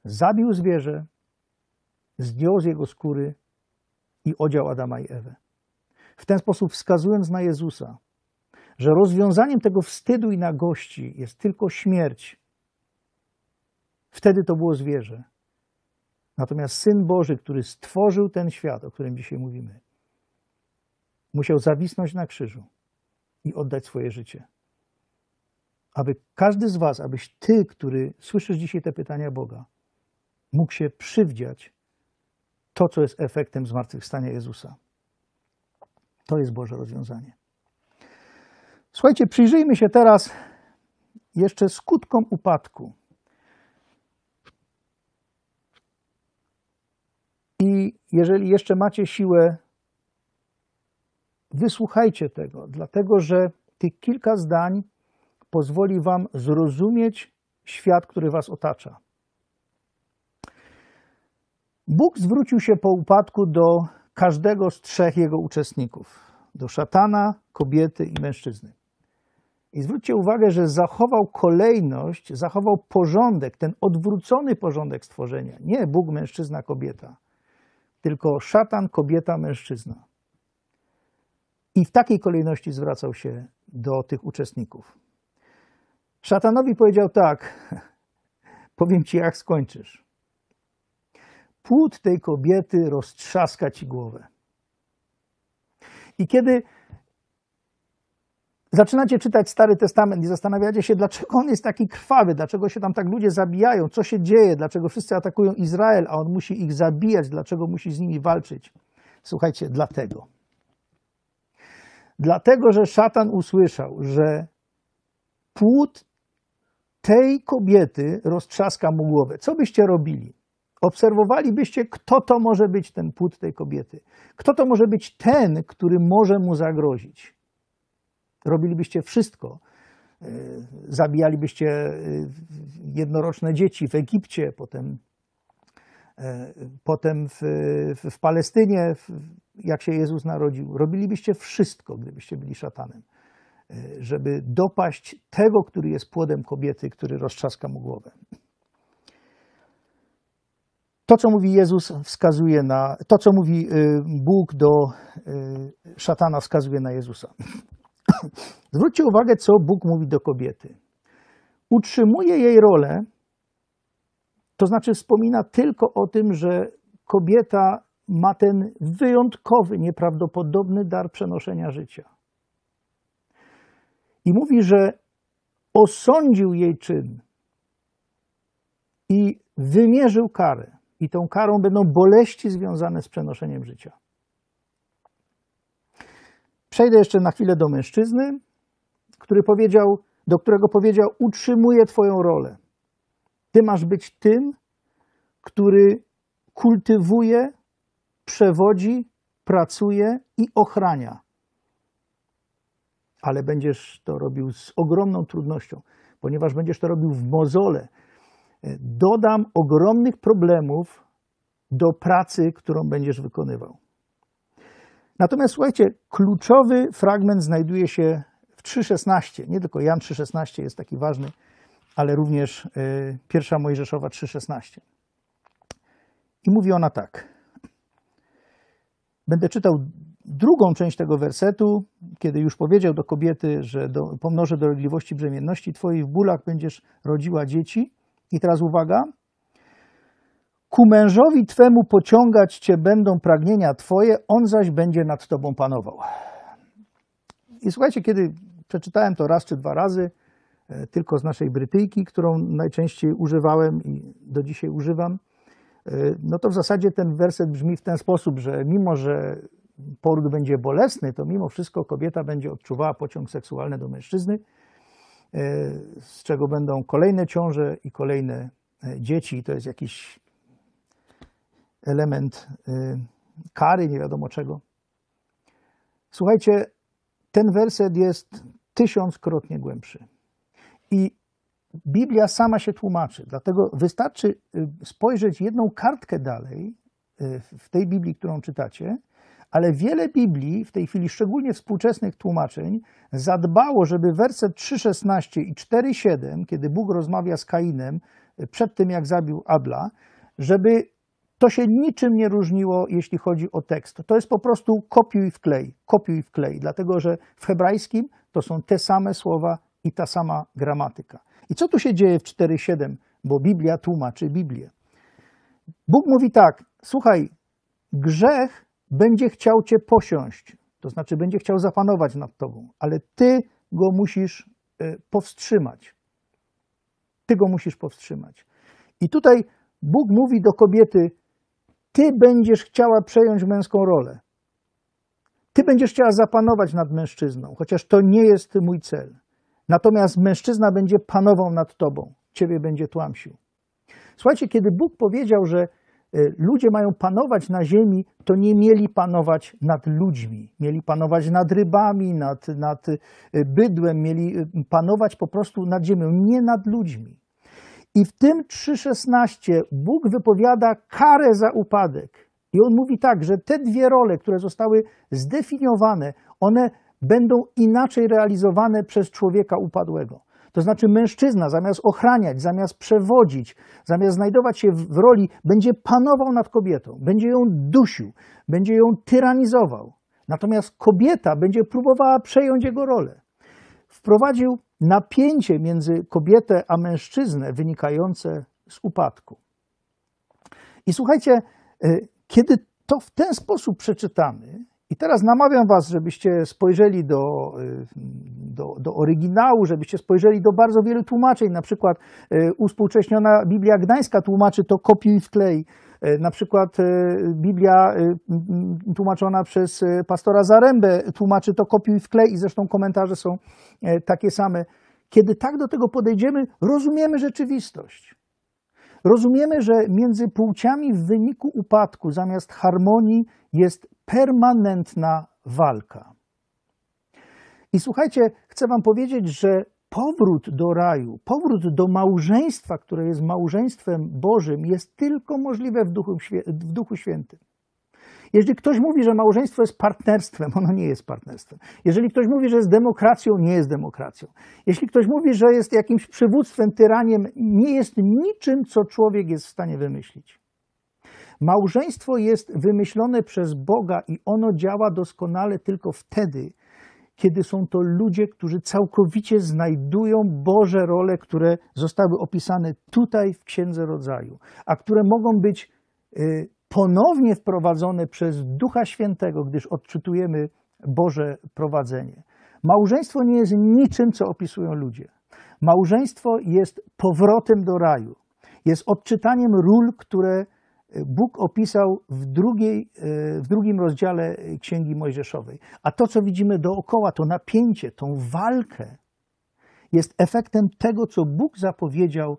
Zabił zwierzę, zdjął z jego skóry i odział Adama i Ewę. W ten sposób wskazując na Jezusa, że rozwiązaniem tego wstydu i nagości jest tylko śmierć. Wtedy to było zwierzę. Natomiast Syn Boży, który stworzył ten świat, o którym dzisiaj mówimy, musiał zawisnąć na krzyżu i oddać swoje życie. Aby każdy z Was, abyś Ty, który słyszysz dzisiaj te pytania Boga, mógł się przywdziać to, co jest efektem zmartwychwstania Jezusa. To jest Boże rozwiązanie. Słuchajcie, przyjrzyjmy się teraz jeszcze skutkom upadku. I jeżeli jeszcze macie siłę, wysłuchajcie tego, dlatego że tych kilka zdań pozwoli Wam zrozumieć świat, który Was otacza. Bóg zwrócił się po upadku do każdego z trzech jego uczestników: do szatana, kobiety i mężczyzny. I zwróćcie uwagę, że zachował kolejność, zachował porządek, ten odwrócony porządek stworzenia. Nie Bóg, mężczyzna, kobieta, tylko szatan, kobieta, mężczyzna. I w takiej kolejności zwracał się do tych uczestników. Szatanowi powiedział tak: Powiem ci, jak skończysz. Płód tej kobiety roztrzaska ci głowę. I kiedy zaczynacie czytać Stary Testament i zastanawiacie się, dlaczego on jest taki krwawy, dlaczego się tam tak ludzie zabijają, co się dzieje, dlaczego wszyscy atakują Izrael, a on musi ich zabijać, dlaczego musi z nimi walczyć. Słuchajcie, dlatego. Dlatego, że szatan usłyszał, że płód tej kobiety roztrzaska mu głowę. Co byście robili? Obserwowalibyście, kto to może być ten płód tej kobiety. Kto to może być ten, który może mu zagrozić robilibyście wszystko. E, zabijalibyście e, jednoroczne dzieci w Egipcie, potem, e, potem w, w Palestynie, jak się Jezus narodził. Robilibyście wszystko, gdybyście byli szatanem, żeby dopaść tego, który jest płodem kobiety, który roztrzaska mu głowę. To, co mówi Jezus, wskazuje na to, co mówi y, Bóg do y, szatana, wskazuje na Jezusa. Zwróćcie uwagę, co Bóg mówi do kobiety. Utrzymuje jej rolę, to znaczy wspomina tylko o tym, że kobieta ma ten wyjątkowy, nieprawdopodobny dar przenoszenia życia. I mówi, że osądził jej czyn i wymierzył karę. I tą karą będą boleści związane z przenoszeniem życia. Przejdę jeszcze na chwilę do mężczyzny, który powiedział, do którego powiedział: Utrzymuję Twoją rolę. Ty masz być tym, który kultywuje, przewodzi, pracuje i ochrania. Ale będziesz to robił z ogromną trudnością, ponieważ będziesz to robił w mozole. Dodam ogromnych problemów do pracy, którą będziesz wykonywał. Natomiast słuchajcie, kluczowy fragment znajduje się w 3.16. Nie tylko Jan 3.16 jest taki ważny, ale również y, pierwsza Mojżeszowa 3.16. I mówi ona tak. Będę czytał drugą część tego wersetu, kiedy już powiedział do kobiety, że do, pomnożę dolegliwości brzemienności twojej, w bólach będziesz rodziła dzieci. I teraz uwaga, Ku mężowi twemu pociągać cię będą pragnienia twoje, on zaś będzie nad tobą panował. I słuchajcie, kiedy przeczytałem to raz czy dwa razy, e, tylko z naszej Brytyjki, którą najczęściej używałem i do dzisiaj używam, e, no to w zasadzie ten werset brzmi w ten sposób, że mimo, że poród będzie bolesny, to mimo wszystko kobieta będzie odczuwała pociąg seksualny do mężczyzny, e, z czego będą kolejne ciąże i kolejne dzieci. To jest jakiś element y, kary, nie wiadomo czego. Słuchajcie, ten werset jest tysiąckrotnie głębszy. I Biblia sama się tłumaczy, dlatego wystarczy y, spojrzeć jedną kartkę dalej y, w tej Biblii, którą czytacie, ale wiele Biblii, w tej chwili szczególnie współczesnych tłumaczeń, zadbało, żeby werset 3,16 i 4,7, kiedy Bóg rozmawia z Kainem przed tym, jak zabił Abla, żeby to się niczym nie różniło, jeśli chodzi o tekst. To jest po prostu kopiuj w klej, kopiuj w klej, dlatego że w hebrajskim to są te same słowa i ta sama gramatyka. I co tu się dzieje w 4.7, bo Biblia tłumaczy Biblię. Bóg mówi tak, słuchaj, grzech będzie chciał cię posiąść, to znaczy będzie chciał zapanować nad tobą, ale ty go musisz e, powstrzymać. Ty go musisz powstrzymać. I tutaj Bóg mówi do kobiety: ty będziesz chciała przejąć męską rolę. Ty będziesz chciała zapanować nad mężczyzną, chociaż to nie jest mój cel. Natomiast mężczyzna będzie panował nad tobą, ciebie będzie tłamsił. Słuchajcie, kiedy Bóg powiedział, że e, ludzie mają panować na ziemi, to nie mieli panować nad ludźmi. Mieli panować nad rybami, nad, nad e, bydłem, mieli e, panować po prostu nad ziemią, nie nad ludźmi. I w tym 3,16 Bóg wypowiada karę za upadek. I on mówi tak, że te dwie role, które zostały zdefiniowane, one będą inaczej realizowane przez człowieka upadłego. To znaczy, mężczyzna zamiast ochraniać, zamiast przewodzić, zamiast znajdować się w roli, będzie panował nad kobietą, będzie ją dusił, będzie ją tyranizował. Natomiast kobieta będzie próbowała przejąć jego rolę. Wprowadził napięcie między kobietę a mężczyznę wynikające z upadku. I słuchajcie, e, kiedy to w ten sposób przeczytamy, i teraz namawiam Was, żebyście spojrzeli do, e, do, do, oryginału, żebyście spojrzeli do bardzo wielu tłumaczeń. Na przykład uspółcześniona e, Biblia Gdańska tłumaczy to kopiuj i wklej. E, na przykład e, Biblia e, tłumaczona przez pastora Zarębę tłumaczy to kopiuj w klej i zresztą komentarze są takie same. Kiedy tak do tego podejdziemy, rozumiemy rzeczywistość. Rozumiemy, że między płciami w wyniku upadku zamiast harmonii jest permanentna walka. I słuchajcie, chcę Wam powiedzieć, że powrót do raju, powrót do małżeństwa, które jest małżeństwem Bożym, jest tylko możliwe w Duchu, w Duchu Świętym. Jeżeli ktoś mówi, że małżeństwo jest partnerstwem, ono nie jest partnerstwem. Jeżeli ktoś mówi, że jest demokracją, nie jest demokracją. Jeśli ktoś mówi, że jest jakimś przywództwem, tyraniem, nie jest niczym, co człowiek jest w stanie wymyślić. Małżeństwo jest wymyślone przez Boga i ono działa doskonale tylko wtedy, kiedy są to ludzie, którzy całkowicie znajdują Boże role, które zostały opisane tutaj w Księdze Rodzaju, a które mogą być y, ponownie wprowadzone przez Ducha Świętego, gdyż odczytujemy Boże prowadzenie. Małżeństwo nie jest niczym, co opisują ludzie. Małżeństwo jest powrotem do raju, jest odczytaniem ról, które Bóg opisał w, drugiej, e, w drugim rozdziale Księgi Mojżeszowej. A to, co widzimy dookoła, to napięcie, tą walkę, jest efektem tego, co Bóg zapowiedział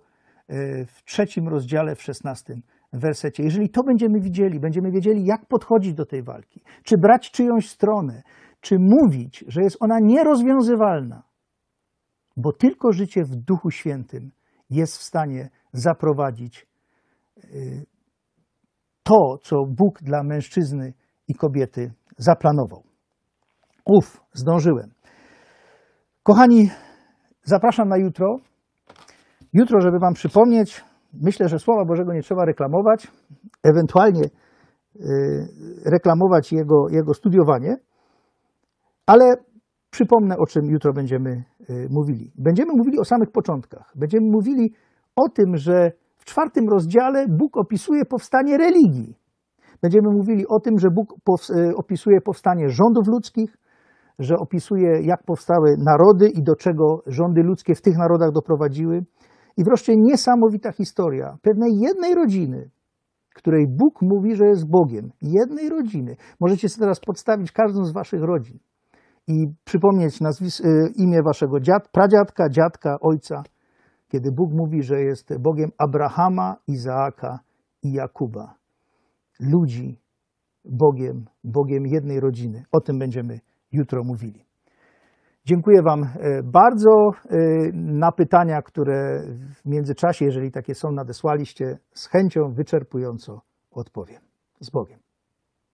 e, w trzecim rozdziale, w szesnastym wersecie. Jeżeli to będziemy widzieli, będziemy wiedzieli, jak podchodzić do tej walki, czy brać czyjąś stronę, czy mówić, że jest ona nierozwiązywalna, bo tylko życie w Duchu Świętym jest w stanie zaprowadzić e, to, co Bóg dla mężczyzny i kobiety zaplanował. Uf, zdążyłem. Kochani, zapraszam na jutro. Jutro, żeby Wam przypomnieć, myślę, że Słowa Bożego nie trzeba reklamować, ewentualnie y, reklamować jego, jego studiowanie, ale przypomnę, o czym jutro będziemy y, mówili. Będziemy mówili o samych początkach. Będziemy mówili o tym, że czwartym rozdziale Bóg opisuje powstanie religii. Będziemy mówili o tym, że Bóg e, opisuje powstanie rządów ludzkich, że opisuje, jak powstały narody i do czego rządy ludzkie w tych narodach doprowadziły. I wreszcie niesamowita historia pewnej jednej rodziny, której Bóg mówi, że jest Bogiem. Jednej rodziny. Możecie sobie teraz podstawić każdą z waszych rodzin i przypomnieć e, imię waszego dziad, pradziadka, dziadka, ojca – kiedy Bóg mówi, że jest Bogiem Abrahama, Izaaka i Jakuba. Ludzi Bogiem, Bogiem jednej rodziny. O tym będziemy jutro mówili. Dziękuję Wam e, bardzo. E, na pytania, które w międzyczasie, jeżeli takie są, nadesłaliście, z chęcią wyczerpująco odpowiem. Z Bogiem.